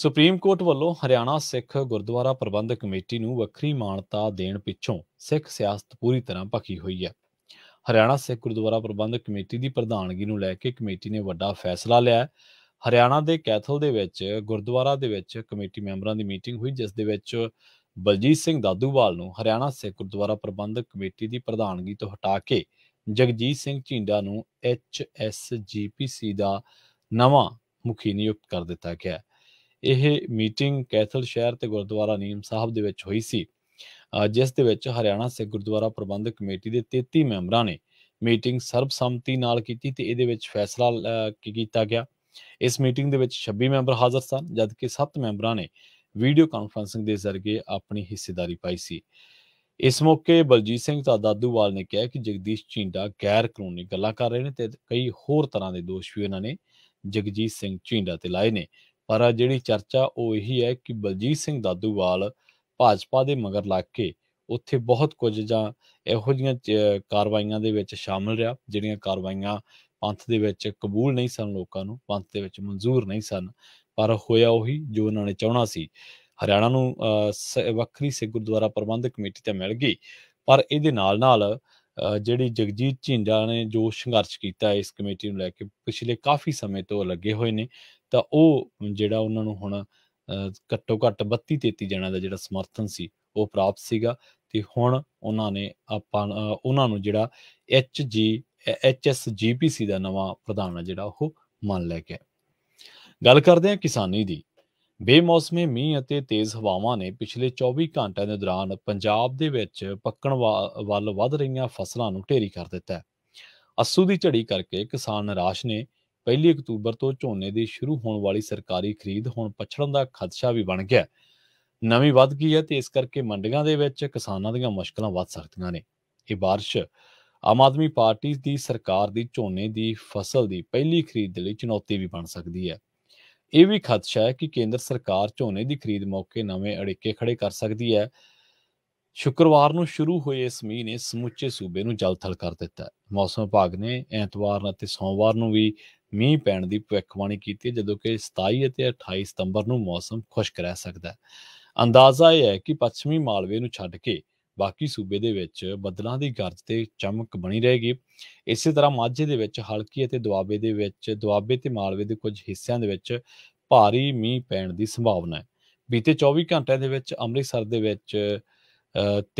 supreme court ਵੱਲੋਂ Haryana Sikh Gurdwara Prabandhak committee ਨੂੰ ਵੱਖਰੀ ਮਾਨਤਾ ਦੇਣ ਪਿੱਛੋਂ ਸਿੱਖ ਸਿਆਸਤ ਪੂਰੀ ਤਰ੍ਹਾਂ ਭਖੀ ਹੋਈ ਹੈ ਹਰਿਆਣਾ ਸਿੱਖ ਗੁਰਦੁਆਰਾ ਪ੍ਰਬੰਧਕ ਕਮੇਟੀ ਦੀ ਪ੍ਰਧਾਨਗੀ ਨੂੰ ਲੈ ਕੇ ਕਮੇਟੀ ਨੇ ਵੱਡਾ ਫੈਸਲਾ ਲਿਆ ਹਰਿਆਣਾ ਦੇ ਕੈਥਲ ਦੇ ਵਿੱਚ ਗੁਰਦੁਆਰਾ ਦੇ ਵਿੱਚ ਕਮੇਟੀ ਮੈਂਬਰਾਂ ਦੀ ਮੀਟਿੰਗ ਹੋਈ ਜਿਸ ਦੇ ਵਿੱਚ ਬਲਜੀਤ ਸਿੰਘ ਦਾਦੂਵਾਲ ਨੂੰ ਹਰਿਆਣਾ ਸਿੱਖ ਗੁਰਦੁਆਰਾ ਪ੍ਰਬੰਧਕ ਕਮੇਟੀ ਦੀ ਪ੍ਰਧਾਨਗੀ ਤੋਂ ਹਟਾ ਕੇ ਜਗਜੀਤ ਸਿੰਘ ਝਿੰਡਾ ਨੂੰ ਐਚਐਸਜੀਪੀਸੀ ਦਾ ਨਵਾਂ ਮੁਖੀ ਨਿਯੁਕਤ ਕਰ ਦਿੱਤਾ ਗਿਆ ਹੈ ਇਹ ਮੀਟਿੰਗ ਕੈਥਲ ਸ਼ਹਿਰ ਤੇ ਗੁਰਦੁਆਰਾ ਨੀਮ ਸਾਹਿਬ ਦੇ ਵਿੱਚ ਹੋਈ ਸੀ ਜਿਸ ਦੇ ਵਿੱਚ ਹਰਿਆਣਾ ਸਿੱਖ ਗੁਰਦੁਆਰਾ ਪ੍ਰਬੰਧਕ ਕਮੇਟੀ ਦੇ 33 ਮੈਂਬਰਾਂ ਨੇ ਮੀਟਿੰਗ ਸਰਬਸੰਮਤੀ ਨਾਲ ਕੀਤੀ ਤੇ ਇਹਦੇ ਵਿੱਚ ਫੈਸਲਾ ਕੀਤਾ ਗਿਆ ਇਸ ਮੀਟਿੰਗ ਦੇ ਵਿੱਚ 26 ਮੈਂਬਰ ਹਾਜ਼ਰ ਸਨ ਜਦਕਿ 7 ਮੈਂਬਰਾਂ ਨੇ ਵੀਡੀਓ ਕਾਨਫਰੰਸਿੰਗ ਦੇ ਜ਼ਰੀਏ ਆਪਣੀ ਹਿੱਸੇਦਾਰੀ ਪਾਈ ਸੀ ਇਸ ਮੌਕੇ ਬਲਜੀਤ ਸਿੰਘ ਦਾ ਦਾਦੂਵਾਲ ਨੇ ਕਿਹਾ ਕਿ ਜਗਦੀਸ਼ ਝਿੰਡਾ ਗੈਰ ਕਾਨੂੰਨੀ ਗੱਲਾਂ ਕਰ ਰਹੇ ਨੇ ਤੇ ਕਈ ਹੋਰ ਤਰ੍ਹਾਂ ਦੇ ਦੋਸ਼ ਵੀ ਉਹਨਾਂ ਨੇ ਜਗਜੀਤ ਸਿੰਘ ਝਿੰਡਾ ਤੇ ਲਾਏ ਨੇ ਪਰ ਆ ਜਿਹੜੀ ਚਰਚਾ ਉਹ ਇਹੀ ਹੈ ਕਿ ਬਲਜੀਤ ਸਿੰਘ ਦਾਦੂਵਾਲ ਭਾਜਪਾ ਦੇ ਮਗਰ ਲੱਗ ਕੇ ਉੱਥੇ ਬਹੁਤ ਕੁਝ ਜਾਂ ਇਹੋ ਜੀਆਂ ਕਾਰਵਾਈਆਂ ਦੇ ਵਿੱਚ ਸ਼ਾਮਲ ਰਿਹਾ ਜਿਹੜੀਆਂ ਕਾਰਵਾਈਆਂ ਪੰਥ ਦੇ ਵਿੱਚ ਕਬੂਲ ਨਹੀਂ ਸਨ ਲੋਕਾਂ ਨੂੰ ਪੰਥ ਦੇ ਵਿੱਚ ਮਨਜ਼ੂਰ ਨਹੀਂ ਸਨ ਪਰ ਹੋਇਆ ਉਹੀ ਜੋ ਉਹਨਾਂ ਨੇ ਚਾਹਣਾ ਸੀ ਹਰਿਆਣਾ ਨੂੰ ਵੱਖਰੀ ਸਿੱਖ ਗੁਰਦੁਆਰਾ ਪ੍ਰਬੰਧਕ ਕਮੇਟੀ ਤਾਂ ਮਿਲ ਗਈ ਪਰ ਇਹਦੇ ਨਾਲ ਨਾਲ ਜਿਹੜੀ ਜਗਜੀਤ ਝਿੰਡਾ ਨੇ ਜੋ ਸੰਘਰਸ਼ ਕੀਤਾ ਇਸ ਕਮੇਟੀ ਨੂੰ ਲੈ ਕੇ ਪਿਛਲੇ ਕਾਫੀ ਸਮੇਂ ਤੋਂ ਲੱਗੇ ਹੋਏ ਨੇ ਤਾਂ ਉਹ ਜਿਹੜਾ ਉਹਨਾਂ ਨੂੰ ਹੁਣ ਘੱਟੋ ਘੱਟ 32 33 ਜਣਾਂ ਦਾ ਜਿਹੜਾ ਸਮਰਥਨ ਸੀ ਉਹ ਪ੍ਰਾਪਤ ਸੀਗਾ ਤੇ ਹੁਣ ਉਹਨਾਂ ਨੇ ਆਪਾਂ ਉਹਨਾਂ ਨੂੰ ਜਿਹੜਾ ਐਚਜੀ ਐਚਐਸਜੀਪੀਸੀ ਦਾ ਨਵਾਂ ਪ੍ਰਧਾਨ ਜਿਹੜਾ ਉਹ ਮੰਨ ਲੈ ਕੇ ਗੱਲ ਕਰਦੇ ਹਾਂ ਕਿਸਾਨੀ ਦੀ ਬੇਮੌਸਮੇ ਮੀਂਹ ਅਤੇ ਤੇਜ਼ ਹਵਾਵਾਂ ਨੇ ਪਿਛਲੇ 24 ਘੰਟਿਆਂ ਦੇ ਦੌਰਾਨ ਪੰਜਾਬ ਦੇ ਵਿੱਚ ਪੱਕਣ ਵੱਲ ਵੱਧ ਰਹੀਆਂ ਫਸਲਾਂ ਨੂੰ ਢੇਰੀ ਕਰ ਦਿੱਤਾ ਹੈ ਅਸੂ ਦੀ ਝੜੀ ਕਰਕੇ ਕਿਸਾਨ ਨਿਰਾਸ਼ ਨੇ ਪਹਿਲੀ ਅਕਤੂਬਰ ਤੋਂ ਝੋਨੇ ਦੀ ਸ਼ੁਰੂ ਹੋਣ ਵਾਲੀ ਸਰਕਾਰੀ ਖਰੀਦ ਹੁਣ ਪਛੜਨ ਦਾ ਖਦਸ਼ਾ ਵੀ ਬਣ ਗਿਆ ਨਵੀਂ ਵੱਧ ਗਈ ਹੈ ਤੇ ਇਸ ਕਰਕੇ ਮੰਡੀਆਂ ਦੇ ਵਿੱਚ ਕਿਸਾਨਾਂ ਦੀਆਂ ਮੁਸ਼ਕਲਾਂ ਵੱਧ ਸਕਦੀਆਂ ਨੇ ਇਹ ਬਾਰਿਸ਼ ਆਮ ਆਦਮੀ ਪਾਰਟੀ ਦੀ ਸਰਕਾਰ ਦੀ ਝੋਨੇ ਦੀ ਫਸਲ ਦੀ ਪਹਿਲੀ ਖਰੀਦ ਲਈ ਚੁਣੌਤੀ ਵੀ ਬਣ ਸਕਦੀ ਹੈ ਇਹ ਵੀ ਖਦਸ਼ਾ ਹੈ ਕਿ ਕੇਂਦਰ ਸਰਕਾਰ ਝੋਨੇ ਦੀ ਖਰੀਦ ਮੌਕੇ ਨਵੇਂ ਅੜਿੱਕੇ ਖੜੇ ਕਰ ਸਕਦੀ ਹੈ ਸ਼ੁੱਕਰਵਾਰ ਨੂੰ ਸ਼ੁਰੂ ਹੋਏ ਇਸ ਮੀਂਹ ਨੇ ਸਮੁੱਚੇ ਸੂਬੇ ਨੂੰ ਜਲਥਲ ਕਰ ਦਿੱਤਾ ਮੌਸਮ ਵਿਭਾਗ ਨੇ ਐਤਵਾਰ ਅਤੇ ਸੋਮਵਾਰ ਨੂੰ ਵੀ ਮੀਂਹ ਪੈਣ ਦੀ ਭਵਿੱਖਬਾਣੀ ਕੀਤੀ ਹੈ ਜਦੋਂ ਕਿ 27 ਅਤੇ 28 ਸਤੰਬਰ ਨੂੰ ਮੌਸਮ ਖੁਸ਼ਕ ਰਹਿ ਸਕਦਾ ਹੈ ਅੰਦਾਜ਼ਾ ਇਹ ਹੈ ਕਿ ਪੱਛਮੀ ਮਾਲਵੇ ਨੂੰ ਛੱਡ ਕੇ ਬਾਕੀ ਸੂਬੇ ਦੇ ਵਿੱਚ ਬੱਦਲਾਂ ਦੀ ਗਰਜ ਤੇ ਚਮਕ ਬਣੀ ਰਹੇਗੀ ਇਸੇ ਤਰ੍ਹਾਂ ਮਾਝੇ ਦੇ ਵਿੱਚ ਹਲਕੀ ਅਤੇ ਦੁਆਬੇ ਦੇ ਵਿੱਚ ਦੁਆਬੇ ਤੇ ਮਾਲਵੇ ਦੇ ਕੁਝ ਹਿੱਸਿਆਂ ਦੇ ਵਿੱਚ ਭਾਰੀ ਮੀਂਹ ਪੈਣ ਦੀ ਸੰਭਾਵਨਾ ਹੈ ਬੀਤੇ 24 ਘੰਟਿਆਂ ਦੇ ਵਿੱਚ ਅੰਮ੍ਰਿਤਸਰ ਦੇ ਵਿੱਚ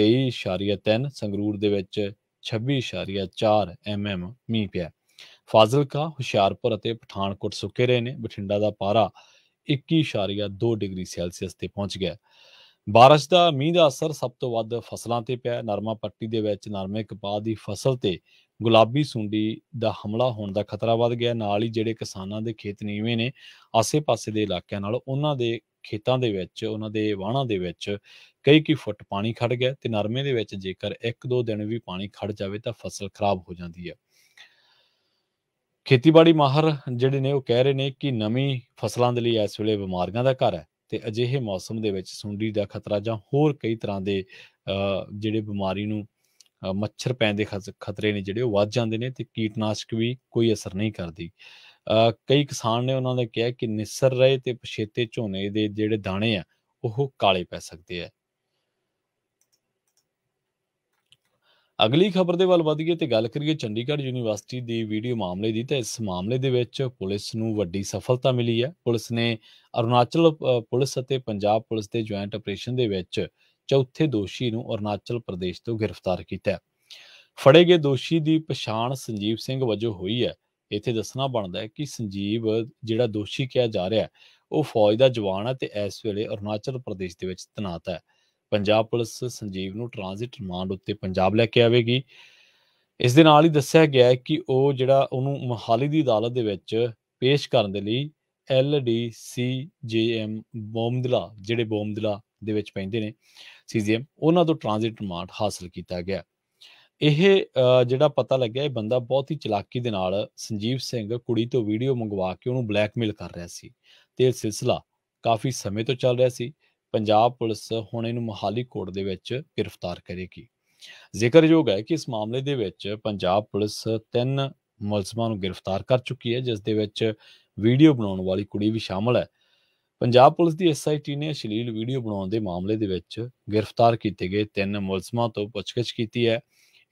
23.3 ਸੰਗਰੂਰ ਦੇ ਵਿੱਚ 26.4 ਐਮਐਮ ਮੀਂਹ ਪਿਆ ਫਾਜ਼ਿਲਕਾ ਹੁਸ਼ਿਆਰਪੁਰ ਅਤੇ ਪਠਾਨਕੋਟ ਸੁੱਕੇ ਰਹੇ ਨੇ ਬਠਿੰਡਾ ਦਾ ਪਾਰਾ 21.2 ਡਿਗਰੀ ਸੈਲਸੀਅਸ ਤੇ ਪਹੁੰਚ ਗਿਆ بارش ਦਾ ਮੀਂਹ ਦਾ ਅਸਰ ਸਭ ਤੋਂ ਵੱਧ ਫਸਲਾਂ ਤੇ ਪਿਆ ਨਰਮਾ ਪੱਟੀ ਦੇ ਵਿੱਚ ਨਰਮੇ ਕਪਾਹ ਦੀ ਫਸਲ ਤੇ ਗੁਲਾਬੀ ਸੁੰਡੀ ਦਾ ਹਮਲਾ ਹੋਣ ਦਾ ਖਤਰਾ ਵੱਧ ਗਿਆ ਨਾਲ ਹੀ ਜਿਹੜੇ ਕਿਸਾਨਾਂ ਦੇ ਖੇਤ ਨੀਵੇਂ ਨੇ ਆਸੇ-ਪਾਸੇ ਦੇ ਇਲਾਕਿਆਂ ਨਾਲ ਉਹਨਾਂ ਦੇ ਖੇਤਾਂ ਦੇ ਵਿੱਚ ਉਹਨਾਂ ਦੇ ਵਾਹਣਾਂ ਦੇ ਵਿੱਚ ਕਈ ਕੀ ਫੁੱਟ ਪਾਣੀ ਖੜ ਗਿਆ ਤੇ ਨਰਮੇ ਦੇ ਵਿੱਚ ਜੇਕਰ 1-2 ਦਿਨ ਵੀ ਪਾਣੀ ਖੜ ਜਾਵੇ ਤਾਂ ਫਸਲ ਖਰਾਬ ਹੋ ਜਾਂਦੀ ਹੈ ਖੇਤੀਬਾੜੀ ਮਾਹਰ ਜਿਹੜੇ ਨੇ ਉਹ ਕਹਿ ਰਹੇ ਨੇ ਕਿ ਨਵੀਂ ਫਸਲਾਂ ਦੇ ਲਈ ਇਸ ਵੇਲੇ ਬਿਮਾਰੀਆਂ ਦਾ ਘਰ ਹੈ ਤੇ ਅਜਿਹੇ ਮੌਸਮ ਦੇ ਵਿੱਚ ਸੁੰਡੀ ਦਾ ਖਤਰਾ ਜਾਂ ਹੋਰ ਕਈ ਤਰ੍ਹਾਂ ਦੇ ਜਿਹੜੇ ਬਿਮਾਰੀ ਨੂੰ ਮੱਛਰ ਪੈਣ ਦੇ ਖਤਰੇ ਨੇ ਜਿਹੜੇ ਉਹ ਵੱਧ ਜਾਂਦੇ ਨੇ ਤੇ ਕੀਟਨਾਸ਼ਕ ਵੀ ਕੋਈ ਅਸਰ ਨਹੀਂ ਕਰਦੀ ਕਈ ਕਿਸਾਨ ਨੇ ਉਹਨਾਂ ਨੇ ਕਿਹਾ ਕਿ ਨਿਸਰ ਰਹੇ ਤੇ ਪਛੇਤੇ ਝੋਨੇ ਦੇ ਜਿਹੜੇ ਦਾਣੇ ਆ ਉਹ ਕਾਲੇ ਪੈ ਸਕਦੇ ਆ ਅਗਲੀ ਖਬਰ ਦੇ ਵੱਲ ਵਧੀਏ ਤੇ ਗੱਲ ਕਰੀਏ ਚੰਡੀਗੜ੍ਹ ਯੂਨੀਵਰਸਿਟੀ ਦੀ ਵੀਡੀਓ ਮਾਮਲੇ ਦੀ ਤਾਂ ਇਸ ਮਾਮਲੇ ਦੇ ਵਿੱਚ ਪੁਲਿਸ ਨੂੰ ਵੱਡੀ ਸਫਲਤਾ ਮਿਲੀ ਹੈ ਪੁਲਿਸ ਨੇ ਅਰੁਣਾਚਲ ਪੁਲਿਸ ਅਤੇ ਪੰਜਾਬ ਪੁਲਿਸ ਦੇ ਜੁਆਇੰਟ ਆਪਰੇਸ਼ਨ ਦੇ ਵਿੱਚ ਚੌਥੇ ਦੋਸ਼ੀ ਨੂੰ ਅਰੁਣਾਚਲ ਪ੍ਰਦੇਸ਼ ਤੋਂ ਗ੍ਰਿਫਤਾਰ ਕੀਤਾ ਹੈ ਫੜੇ ਗਏ ਦੋਸ਼ੀ ਦੀ ਪਛਾਣ ਸੰਜੀਵ ਸਿੰਘ ਵਜੋਂ ਹੋਈ ਹੈ ਇੱਥੇ ਦੱਸਣਾ ਬਣਦਾ ਹੈ ਕਿ ਸੰਜੀਵ ਜਿਹੜਾ ਦੋਸ਼ੀ ਕਿਹਾ ਜਾ ਰਿਹਾ ਹੈ ਉਹ ਫੌਜ ਦਾ ਜਵਾਨ ਹੈ ਤੇ ਇਸ ਵੇਲੇ ਅਰੁਣਾਚਲ ਪ੍ਰਦੇਸ਼ ਦੇ ਵਿੱਚ ਤਨਾਤ ਹੈ ਪੰਜਾਬ ਪੁਲਿਸ ਸੰਜੀਵ ਨੂੰ ਟ੍ਰਾਂਜ਼ਿਟ ਰਿਮਾਂਡ ਉੱਤੇ ਪੰਜਾਬ ਲੈ ਕੇ ਆਵੇਗੀ ਇਸ ਦੇ ਨਾਲ ਹੀ ਦੱਸਿਆ ਗਿਆ ਹੈ ਕਿ ਉਹ ਜਿਹੜਾ ਉਹਨੂੰ ਮਹਾਲੀ ਦੀ ਅਦਾਲਤ ਦੇ ਵਿੱਚ ਪੇਸ਼ ਕਰਨ ਦੇ ਲਈ ਐਮ ਬੋਮਦਲਾ ਜਿਹੜੇ ਬੋਮਦਲਾ ਦੇ ਵਿੱਚ ਪੈਂਦੇ ਨੇ ਸੀਜੀਐਮ ਉਹਨਾਂ ਤੋਂ ਟ੍ਰਾਂਜ਼ਿਟ ਰਿਮਾਂਡ ਹਾਸਲ ਕੀਤਾ ਗਿਆ ਇਹ ਜਿਹੜਾ ਪਤਾ ਲੱਗਿਆ ਇਹ ਬੰਦਾ ਬਹੁਤ ਹੀ ਚਲਾਕੀ ਦੇ ਨਾਲ ਸੰਜੀਵ ਸਿੰਘ ਕੁੜੀ ਤੋਂ ਵੀਡੀਓ ਮੰਗਵਾ ਕੇ ਉਹਨੂੰ ਬਲੈਕਮੇਲ ਕਰ ਰਿਹਾ ਸੀ ਤੇ ਇਹ ਸਿਲਸਿਲਾ ਕਾਫੀ ਸਮੇਂ ਤੋਂ ਚੱਲ ਰਿਹਾ ਸੀ ਪੰਜਾਬ ਪੁਲਿਸ ਹੁਣ ਇਹਨੂੰ ਮਹਾਲੀ ਕੋਰਟ ਦੇ ਵਿੱਚ ਗ੍ਰਿਫਤਾਰ ਕਰੇਗੀ ਜ਼ਿਕਰਯੋਗ ਹੈ ਕਿ ਇਸ ਮਾਮਲੇ ਦੇ ਵਿੱਚ ਪੰਜਾਬ ਪੁਲਿਸ ਤਿੰਨ ਮੁਲਜ਼ਮਾਂ ਨੂੰ ਗ੍ਰਿਫਤਾਰ ਕਰ ਚੁੱਕੀ ਹੈ ਜਿਸ ਦੇ ਵਿੱਚ ਵੀਡੀਓ ਬਣਾਉਣ ਵਾਲੀ ਕੁੜੀ ਵੀ ਸ਼ਾਮਲ ਹੈ ਪੰਜਾਬ ਪੁਲਿਸ ਦੀ ਐਸਆਈਟੀ ਨੇ ਅਸ਼ਲੀਲ ਵੀਡੀਓ ਬਣਾਉਣ ਦੇ ਮਾਮਲੇ ਦੇ ਵਿੱਚ ਗ੍ਰਿਫਤਾਰ ਕੀਤੇ ਗਏ ਤਿੰਨ ਮੁਲਜ਼ਮਾਂ ਤੋਂ ਪੁੱਛਗਿੱਛ ਕੀਤੀ ਹੈ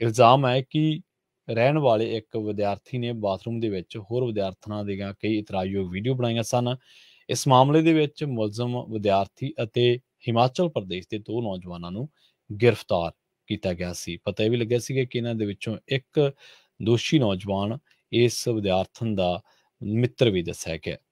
ਇਲਜ਼ਾਮ ਹੈ ਕਿ ਰਹਿਣ ਵਾਲੇ ਇੱਕ ਵਿਦਿਆਰਥੀ ਨੇ ਬਾਥਰੂਮ ਦੇ ਵਿੱਚ ਹੋਰ ਵਿਦਿਆਰਥਣਾਂ ਦੀਆਂ ਕਈ ਇਤਰਾਜ਼ਯੋਗ ਵੀਡੀਓ ਬਣਾਈਆਂ ਸਨ ਇਸ ਮਾਮਲੇ ਦੇ ਵਿੱਚ ਮੁਲਜ਼ਮ ਵਿਦਿਆਰਥੀ ਅਤੇ ਹਿਮਾਚਲ ਪ੍ਰਦੇਸ਼ ਦੇ ਦੋ ਨੌਜਵਾਨਾਂ ਨੂੰ ਗ੍ਰਿਫਤਾਰ ਕੀਤਾ ਗਿਆ ਸੀ ਪਤਾ ਇਹ ਵੀ ਲੱਗਿਆ ਸੀ ਕਿ ਇਹਨਾਂ ਦੇ ਵਿੱਚੋਂ ਇੱਕ ਦੋਸ਼ੀ ਨੌਜਵਾਨ ਇਸ ਵਿਦਿਆਰਥਣ ਦਾ ਮਿੱਤਰ ਵੀ ਦੱਸਿਆ ਗਿਆ